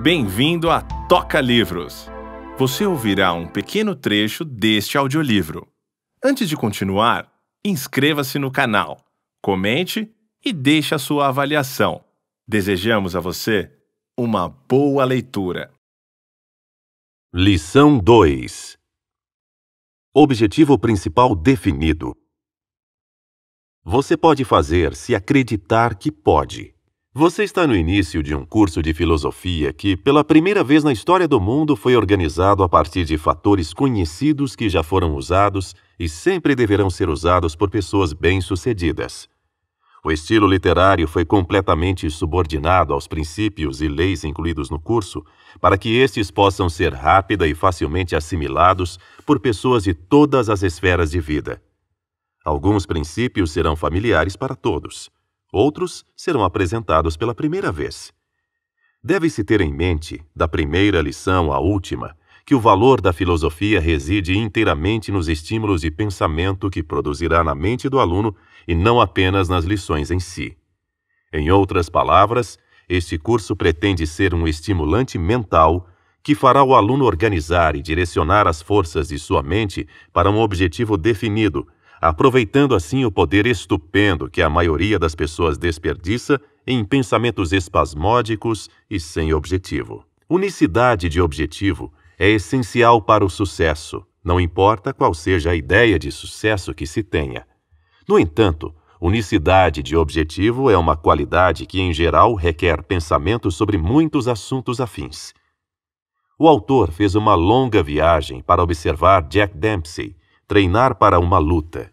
Bem-vindo a Toca Livros! Você ouvirá um pequeno trecho deste audiolivro. Antes de continuar, inscreva-se no canal, comente e deixe a sua avaliação. Desejamos a você uma boa leitura. Lição 2 Objetivo principal definido. Você pode fazer se acreditar que pode. Você está no início de um curso de filosofia que, pela primeira vez na história do mundo, foi organizado a partir de fatores conhecidos que já foram usados e sempre deverão ser usados por pessoas bem-sucedidas. O estilo literário foi completamente subordinado aos princípios e leis incluídos no curso, para que estes possam ser rápida e facilmente assimilados por pessoas de todas as esferas de vida. Alguns princípios serão familiares para todos Outros serão apresentados pela primeira vez. Deve-se ter em mente, da primeira lição à última, que o valor da filosofia reside inteiramente nos estímulos de pensamento que produzirá na mente do aluno e não apenas nas lições em si. Em outras palavras, este curso pretende ser um estimulante mental que fará o aluno organizar e direcionar as forças de sua mente para um objetivo definido, aproveitando assim o poder estupendo que a maioria das pessoas desperdiça em pensamentos espasmódicos e sem objetivo. Unicidade de objetivo é essencial para o sucesso, não importa qual seja a ideia de sucesso que se tenha. No entanto, unicidade de objetivo é uma qualidade que, em geral, requer pensamento sobre muitos assuntos afins. O autor fez uma longa viagem para observar Jack Dempsey, treinar para uma luta.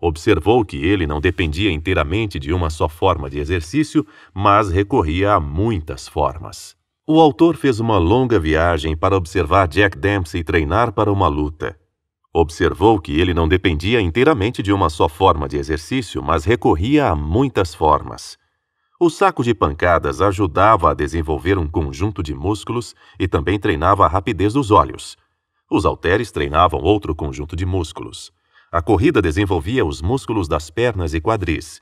Observou que ele não dependia inteiramente de uma só forma de exercício, mas recorria a muitas formas. O autor fez uma longa viagem para observar Jack Dempsey treinar para uma luta. Observou que ele não dependia inteiramente de uma só forma de exercício, mas recorria a muitas formas. O saco de pancadas ajudava a desenvolver um conjunto de músculos e também treinava a rapidez dos olhos. Os halteres treinavam outro conjunto de músculos. A corrida desenvolvia os músculos das pernas e quadris.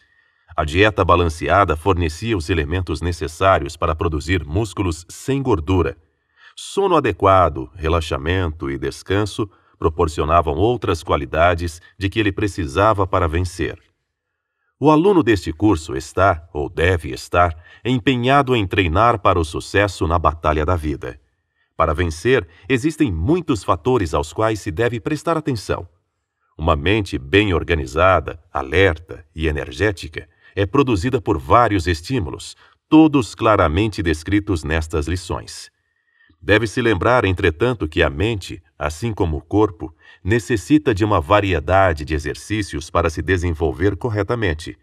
A dieta balanceada fornecia os elementos necessários para produzir músculos sem gordura. Sono adequado, relaxamento e descanso proporcionavam outras qualidades de que ele precisava para vencer. O aluno deste curso está, ou deve estar, empenhado em treinar para o sucesso na batalha da vida. Para vencer, existem muitos fatores aos quais se deve prestar atenção. Uma mente bem organizada, alerta e energética é produzida por vários estímulos, todos claramente descritos nestas lições. Deve-se lembrar, entretanto, que a mente, assim como o corpo, necessita de uma variedade de exercícios para se desenvolver corretamente.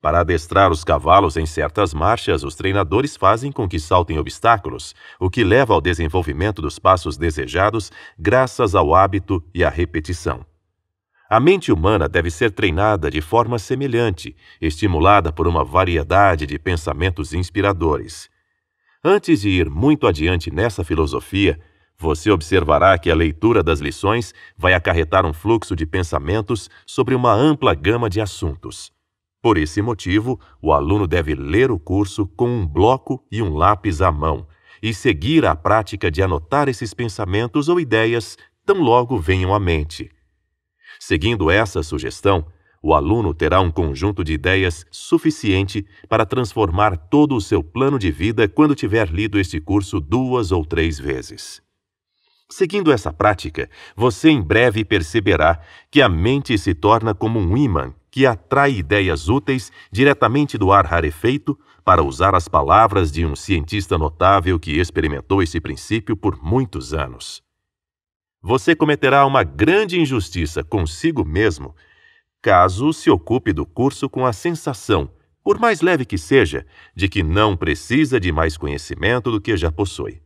Para adestrar os cavalos em certas marchas, os treinadores fazem com que saltem obstáculos, o que leva ao desenvolvimento dos passos desejados graças ao hábito e à repetição. A mente humana deve ser treinada de forma semelhante, estimulada por uma variedade de pensamentos inspiradores. Antes de ir muito adiante nessa filosofia, você observará que a leitura das lições vai acarretar um fluxo de pensamentos sobre uma ampla gama de assuntos. Por esse motivo, o aluno deve ler o curso com um bloco e um lápis à mão e seguir a prática de anotar esses pensamentos ou ideias tão logo venham à mente. Seguindo essa sugestão, o aluno terá um conjunto de ideias suficiente para transformar todo o seu plano de vida quando tiver lido este curso duas ou três vezes. Seguindo essa prática, você em breve perceberá que a mente se torna como um ímã que atrai ideias úteis diretamente do ar rarefeito, para usar as palavras de um cientista notável que experimentou esse princípio por muitos anos você cometerá uma grande injustiça consigo mesmo caso se ocupe do curso com a sensação, por mais leve que seja, de que não precisa de mais conhecimento do que já possui.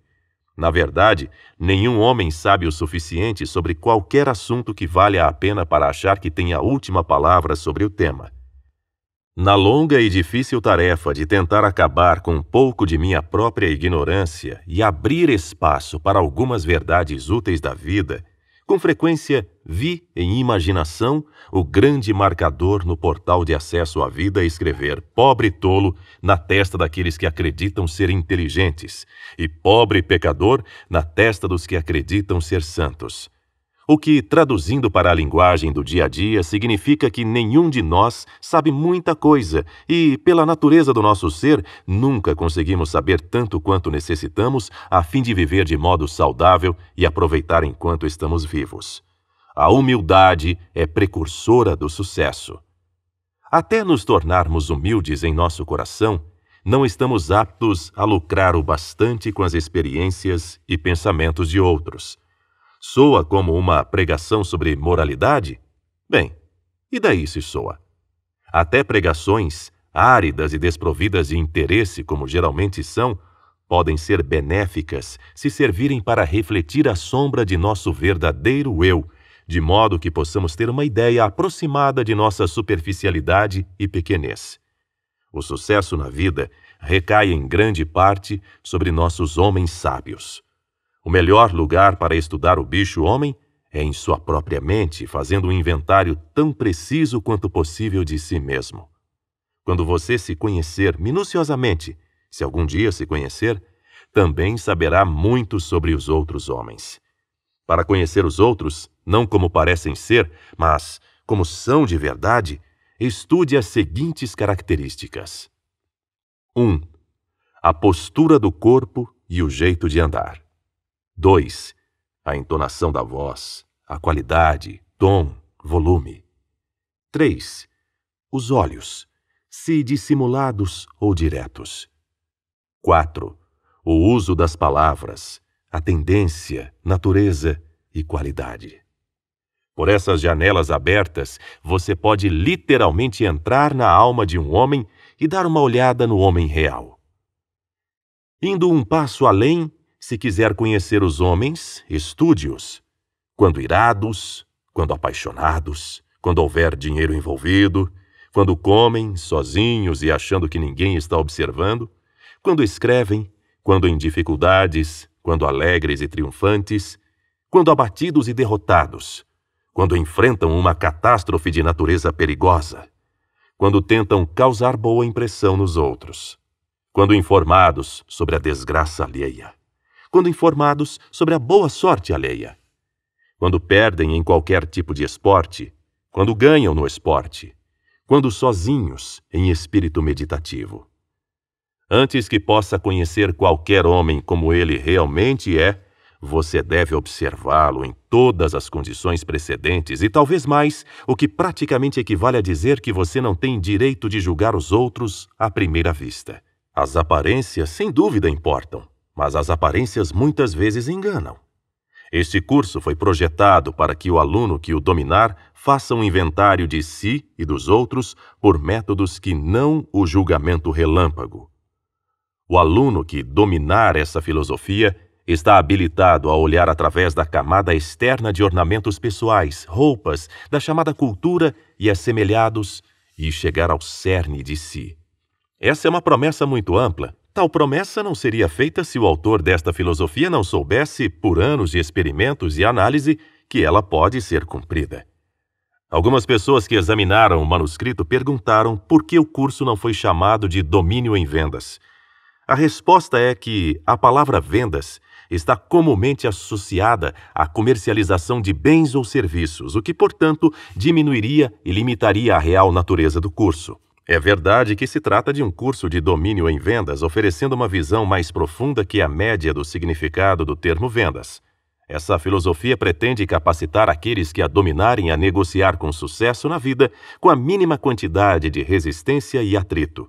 Na verdade, nenhum homem sabe o suficiente sobre qualquer assunto que valha a pena para achar que tem a última palavra sobre o tema. Na longa e difícil tarefa de tentar acabar com um pouco de minha própria ignorância e abrir espaço para algumas verdades úteis da vida, com frequência vi em imaginação o grande marcador no portal de acesso à vida escrever pobre tolo na testa daqueles que acreditam ser inteligentes e pobre pecador na testa dos que acreditam ser santos. O que, traduzindo para a linguagem do dia a dia, significa que nenhum de nós sabe muita coisa e, pela natureza do nosso ser, nunca conseguimos saber tanto quanto necessitamos a fim de viver de modo saudável e aproveitar enquanto estamos vivos. A humildade é precursora do sucesso. Até nos tornarmos humildes em nosso coração, não estamos aptos a lucrar o bastante com as experiências e pensamentos de outros soa como uma pregação sobre moralidade? Bem, e daí se soa? Até pregações áridas e desprovidas de interesse, como geralmente são, podem ser benéficas se servirem para refletir a sombra de nosso verdadeiro eu, de modo que possamos ter uma ideia aproximada de nossa superficialidade e pequenez. O sucesso na vida recai em grande parte sobre nossos homens sábios. O melhor lugar para estudar o bicho homem é em sua própria mente, fazendo um inventário tão preciso quanto possível de si mesmo. Quando você se conhecer minuciosamente, se algum dia se conhecer, também saberá muito sobre os outros homens. Para conhecer os outros, não como parecem ser, mas como são de verdade, estude as seguintes características: 1. Um, a postura do corpo e o jeito de andar. 2. A entonação da voz, a qualidade, tom, volume. 3. Os olhos, se dissimulados ou diretos. 4. O uso das palavras, a tendência, natureza e qualidade. Por essas janelas abertas, você pode literalmente entrar na alma de um homem e dar uma olhada no homem real. Indo um passo além, se quiser conhecer os homens, estude-os. Quando irados, quando apaixonados, quando houver dinheiro envolvido, quando comem sozinhos e achando que ninguém está observando, quando escrevem, quando em dificuldades, quando alegres e triunfantes, quando abatidos e derrotados, quando enfrentam uma catástrofe de natureza perigosa, quando tentam causar boa impressão nos outros, quando informados sobre a desgraça alheia, quando informados sobre a boa sorte alheia. Quando perdem em qualquer tipo de esporte, quando ganham no esporte, quando sozinhos em espírito meditativo. Antes que possa conhecer qualquer homem como ele realmente é, você deve observá-lo em todas as condições precedentes e talvez mais, o que praticamente equivale a dizer que você não tem direito de julgar os outros à primeira vista. As aparências, sem dúvida, importam, mas as aparências muitas vezes enganam. Este curso foi projetado para que o aluno que o dominar faça um inventário de si e dos outros por métodos que não o julgamento relâmpago. O aluno que dominar essa filosofia está habilitado a olhar através da camada externa de ornamentos pessoais, roupas, da chamada cultura e assemelhados e chegar ao cerne de si. Essa é uma promessa muito ampla, Tal promessa não seria feita se o autor desta filosofia não soubesse, por anos de experimentos e análise, que ela pode ser cumprida. Algumas pessoas que examinaram o manuscrito perguntaram por que o curso não foi chamado de domínio em vendas. A resposta é que a palavra vendas está comumente associada à comercialização de bens ou serviços, o que, portanto, diminuiria e limitaria a real natureza do curso. É verdade que se trata de um curso de domínio em vendas oferecendo uma visão mais profunda que a média do significado do termo vendas. Essa filosofia pretende capacitar aqueles que a dominarem a negociar com sucesso na vida com a mínima quantidade de resistência e atrito.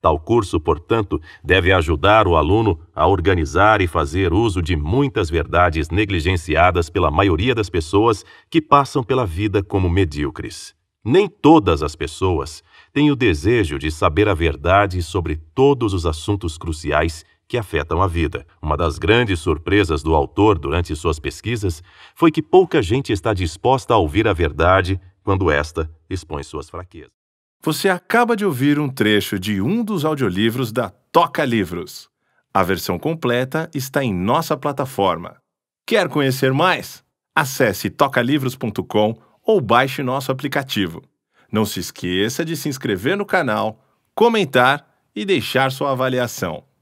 Tal curso, portanto, deve ajudar o aluno a organizar e fazer uso de muitas verdades negligenciadas pela maioria das pessoas que passam pela vida como medíocres. Nem todas as pessoas têm o desejo de saber a verdade sobre todos os assuntos cruciais que afetam a vida. Uma das grandes surpresas do autor durante suas pesquisas foi que pouca gente está disposta a ouvir a verdade quando esta expõe suas fraquezas. Você acaba de ouvir um trecho de um dos audiolivros da Toca Livros. A versão completa está em nossa plataforma. Quer conhecer mais? Acesse tocalivros.com.br ou baixe nosso aplicativo. Não se esqueça de se inscrever no canal, comentar e deixar sua avaliação.